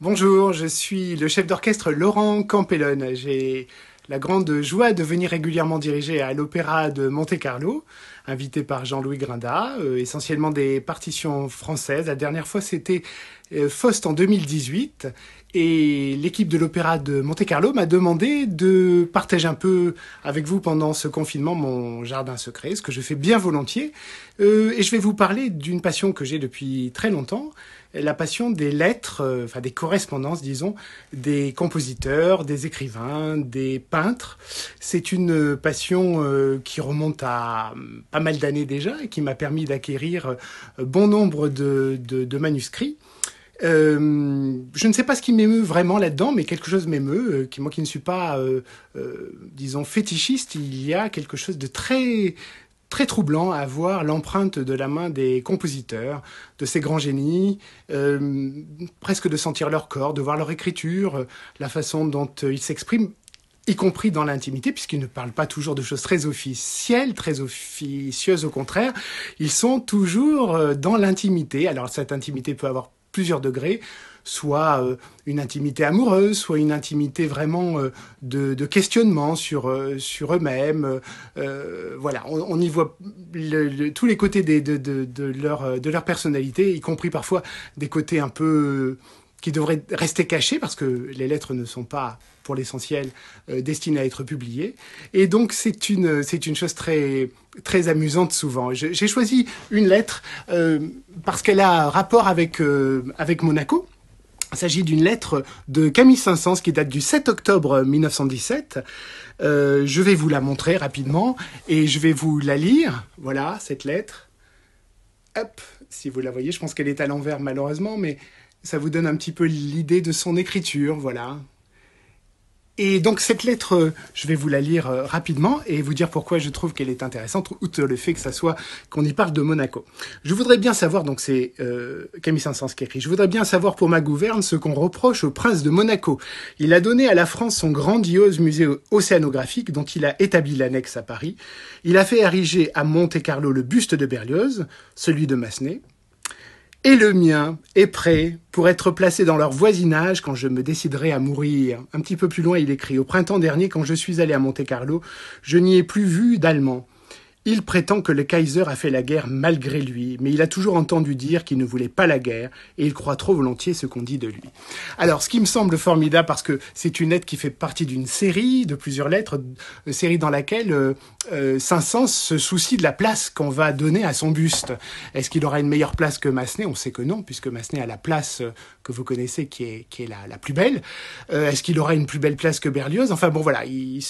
Bonjour, je suis le chef d'orchestre Laurent Campellone. J'ai la grande joie de venir régulièrement diriger à l'Opéra de Monte-Carlo, invité par Jean-Louis Grinda, euh, essentiellement des partitions françaises. La dernière fois, c'était euh, Faust en 2018, et l'équipe de l'Opéra de Monte-Carlo m'a demandé de partager un peu avec vous pendant ce confinement mon jardin secret, ce que je fais bien volontiers. Euh, et je vais vous parler d'une passion que j'ai depuis très longtemps, la passion des lettres, euh, enfin des correspondances, disons, des compositeurs, des écrivains, des peintres. C'est une passion euh, qui remonte à pas mal d'années déjà et qui m'a permis d'acquérir bon nombre de manuscrits. Euh, je ne sais pas ce qui m'émeut vraiment là-dedans, mais quelque chose m'émeut. Euh, moi qui ne suis pas, euh, disons, fétichiste, il y a quelque chose de très très troublant à voir l'empreinte de la main des compositeurs, de ces grands génies, presque de sentir leur corps, de voir leur écriture, la façon dont ils s'expriment y compris dans l'intimité, puisqu'ils ne parlent pas toujours de choses très officielles, très officieuses au contraire, ils sont toujours dans l'intimité. Alors cette intimité peut avoir plusieurs degrés, soit euh, une intimité amoureuse, soit une intimité vraiment euh, de, questionnement sur, euh, sur eux-mêmes. voilà, on, y voit tous les côtés de, leur, de leur personnalité, y compris parfois des côtés un peu qui devrait rester caché parce que les lettres ne sont pas, pour l'essentiel, euh, destinées à être publiées. Et donc c'est une c'est une chose très très amusante souvent. J'ai choisi une lettre euh, parce qu'elle a rapport avec euh, avec Monaco. Il s'agit d'une lettre de Camille Saint-Saëns qui date du 7 octobre 1917. je vais vous la montrer rapidement et je vais vous la lire. Voilà cette lettre. Hop, si vous la voyez, je pense qu'elle est à l'envers malheureusement, mais ça vous donne un petit peu l'idée de son écriture, voilà. Et donc cette lettre, je vais vous la lire euh, rapidement et vous dire pourquoi je trouve qu'elle est intéressante, outre le fait que ça soit qu'on y parle de Monaco. Je voudrais bien savoir, donc c'est euh, Camille saint qui écrit, je voudrais bien savoir pour ma gouverne ce qu'on reproche au prince de Monaco. Il a donné à la France son grandiose musée océanographique dont il a établi l'annexe à Paris. Il a fait ériger à Monte-Carlo le buste de Berlioz, celui de Massenet et le mien est prêt pour être placé dans leur voisinage quand je me déciderai à mourir. Un petit peu plus loin, il écrit Au printemps dernier, quand je suis allé à Monte-Carlo, je n'y ai plus vu d'Allemands. Il prétend que le Kaiser a fait la guerre malgré lui, mais il a toujours entendu dire qu'il ne voulait pas la guerre et il croit trop volontiers ce qu'on dit de lui. Alors, ce qui me semble formidable, parce que c'est une lettre qui fait partie d'une série de plusieurs lettres, euh, série dans laquelle euh, euh, Saint-Saëns se soucie de la place qu'on va donner à son buste. Est-ce qu'il aura une meilleure place que Massenet On sait que non, puisque Massenet a la place que vous connaissez qui est, la, plus belle. Est-ce qu'il aura une plus belle place que Berlioz Enfin bon, voilà, il,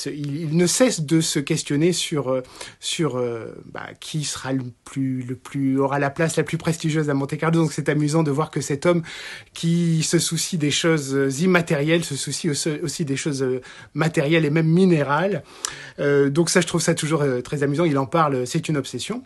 ne cesse de se questionner sur sur euh, bah, qui sera le plus, le plus, aura la place la plus prestigieuse à Monte Carlo. Donc c'est amusant de voir que cet homme qui se soucie des choses euh, immatérielles se soucie aussi des choses euh, matérielles et même minérales. donc ça, je trouve ça toujours très amusant. Il en parle, c'est une obsession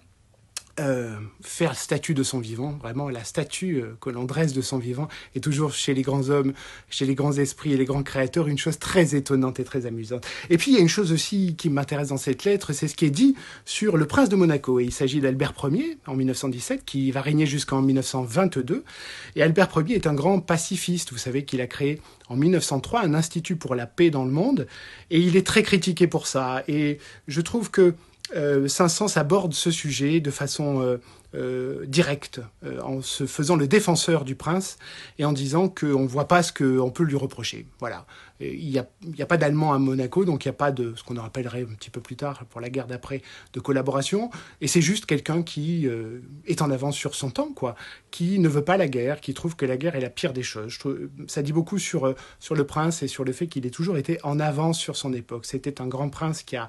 euh, faire statue de son vivant. Vraiment, la statue euh, que l'on dresse de son vivant est toujours chez les grands hommes, chez les grands esprits et les grands créateurs une chose très étonnante et très amusante. Et puis, il y a une chose aussi qui m'intéresse dans cette lettre, c'est ce qui est dit sur le prince de Monaco. Et il s'agit d'Albert Ier en 1917, qui va régner jusqu'en 1922. Et Albert Ier est un grand pacifiste. Vous savez qu'il a créé en 1903 un institut pour la paix dans le monde. Et il est très critiqué pour ça. Et je trouve que Saint-Saëns euh, aborde ce sujet de façon euh, euh, directe, en se faisant le défenseur du prince et en disant qu'on ne voit pas ce qu'on peut lui reprocher. Voilà. Il n'y a, pas d'Allemand à Monaco, donc il n'y a pas de ce qu'on en rappellerait un petit peu plus tard pour la guerre d'après de collaboration. Et c'est juste quelqu'un qui est en avance sur son temps, quoi, qui ne veut pas la guerre, qui trouve que la guerre est la pire des choses. ça dit beaucoup sur, sur le prince et sur le fait qu'il ait toujours été en avance sur son époque. C'était un grand prince qui a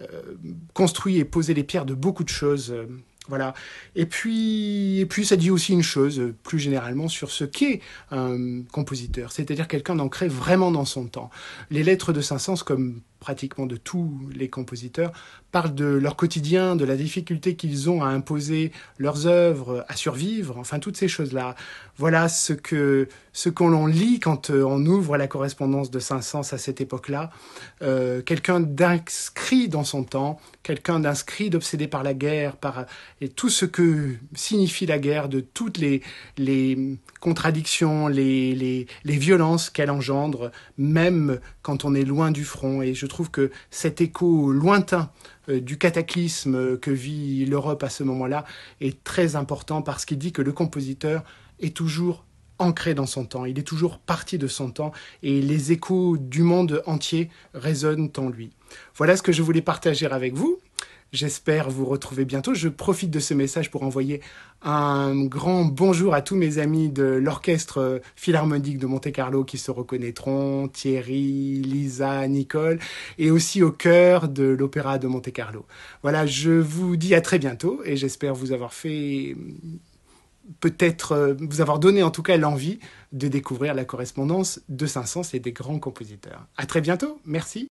euh, construit et poser les pierres de beaucoup de choses. Euh, voilà. Et puis, et puis, ça dit aussi une chose, euh, plus généralement, sur ce qu'est un compositeur, c'est-à-dire quelqu'un d'ancré vraiment dans son temps. Les lettres de Saint-Saëns, comme pratiquement de tous les compositeurs, parlent de leur quotidien, de la difficulté qu'ils ont à imposer leurs œuvres, à survivre, enfin toutes ces choses-là. Voilà ce que ce qu'on l'on lit quand euh, on ouvre la correspondance de Saint-Saëns à cette époque-là. Euh, quelqu'un d'inscrit dans son temps, quelqu'un d'inscrit, d'obsédé par la guerre, par et tout ce que signifie la guerre, de toutes les, les contradictions, les, les, les violences qu'elle engendre, même quand on est loin du front. Et je trouve que cet écho lointain euh, du cataclysme euh, que vit l'Europe à ce moment-là est très important parce qu'il dit que le compositeur est toujours ancré dans son temps, il est toujours parti de son temps et les échos du monde entier résonnent en lui. Voilà ce que je voulais partager avec vous. J'espère vous retrouver bientôt. Je profite de ce message pour envoyer un grand bonjour à tous mes amis de l'orchestre philharmonique de Monte-Carlo qui se reconnaîtront, Thierry, Lisa, Nicole, et aussi au cœur de l'opéra de Monte-Carlo. Voilà, je vous dis à très bientôt et j'espère vous avoir fait peut-être euh, vous avoir donné en tout cas l'envie de découvrir la correspondance de Saint-Saëns et des grands compositeurs. À très bientôt. Merci.